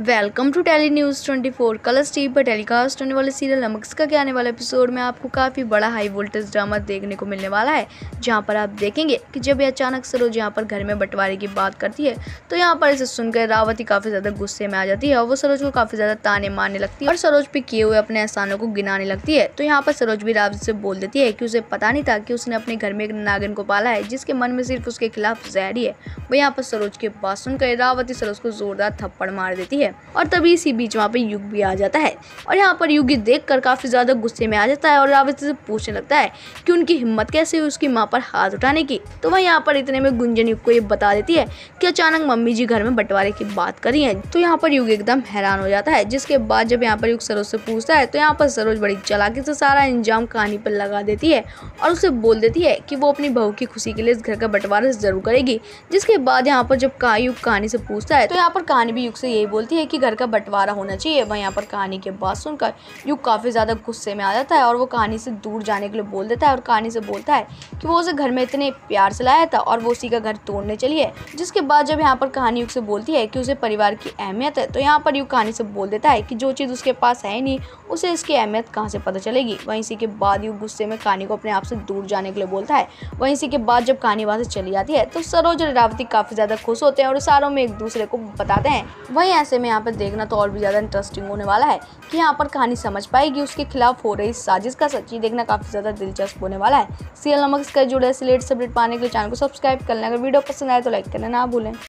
welcome to Tele News twenty four Colors TV पर telecast होने वाले सीरियल नमक्स का के आने वाले एपिसोड में आपको काफ़ी बड़ा हाई वोल्टेज ड्रामा देखने को मिलने वाला है जहां पर आप देखेंगे कि जब ये अचानक सरोज यहां पर घर में बंटवारे की बात करती है तो यहां पर इसे सुनकर रावती काफ़ी ज़्यादा गुस्से में आ जाती है और वो सरोज को काफ़ी ज़्यादा ताने मारने लगती है और सरोज पे किए हुए अपने एहसानों को गिनाने लगती है तो यहाँ पर सरोज भी रावती से बोल देती है कि उसे पता नहीं था कि उसने अपने घर में एक नागिन को पाला है जिसके मन में सिर्फ उसके खिलाफ जहरी है वो यहाँ पर सरोज के बात सुनकर रावती सरोज को जोरदार थप्पड़ मार देती है है और तभी इसी बीच वहाँ पे युग भी आ जाता है और यहाँ पर युग देख कर काफ़ी ज़्यादा गुस्से में आ जाता है और रावत से पूछने लगता है कि उनकी हिम्मत कैसे हुई उसकी माँ पर हाथ उठाने की तो वह यहाँ पर इतने में गुंजन युग को ये बता देती है कि अचानक मम्मी जी घर में बंटवारे की बात करी है तो यहाँ पर युग एकदम हैरान हो जाता है जिसके बाद जब यहाँ पर युग सरोज से पूछता है तो यहाँ पर सरोज बड़ी चलाकी से सारा इंजाम कहानी पर लगा देती है और उसे बोल देती है कि वो अपनी बहू की खुशी के लिए इस घर का बंटवारा जरूर करेगी जिसके बाद यहाँ पर जब युग कहानी से पूछता है तो यहाँ पर कहानी भी युग से यही बोलती कहती है कि घर का बंटवारा होना चाहिए वह यहाँ पर कहानी के बात सुनकर यू काफ़ी ज़्यादा गुस्से में आ जाता है और वो कहानी से दूर जाने के लिए बोल देता है और कहानी से बोलता है कि वो उसे घर में इतने प्यार से लाया था और वो उसी का घर तोड़ने चली है जिसके बाद जब यहाँ पर कहानी युग से बोलती है कि उसे परिवार की अहमियत है तो यहाँ पर यू कहानी से बोल देता है कि जो चीज़ उसके पास है नहीं उसे इसकी अहमियत कहाँ से पता चलेगी वहीं इसी के बाद यू गुस्से में कहानी को अपने आप से दूर जाने के लिए बोलता है वहीं इसी के बाद जब कहानी वहाँ से चली जाती है तो सरोज और रावती काफ़ी ज़्यादा खुश होते हैं और सारों में एक दूसरे को बताते हैं वहीं ऐसे में यहाँ पर देखना तो और भी ज़्यादा इंटरेस्टिंग होने वाला है कि यहाँ पर कहानी समझ पाएगी उसके खिलाफ हो रही साजिश का सच्ची देखना काफ़ी ज़्यादा दिलचस्प होने वाला है सीएल नमक का जुड़े से लेटेस्ट अपडेट पाने के लिए चैनल को सब्सक्राइब कर लें अगर वीडियो पसंद आए तो लाइक करना ना भूलें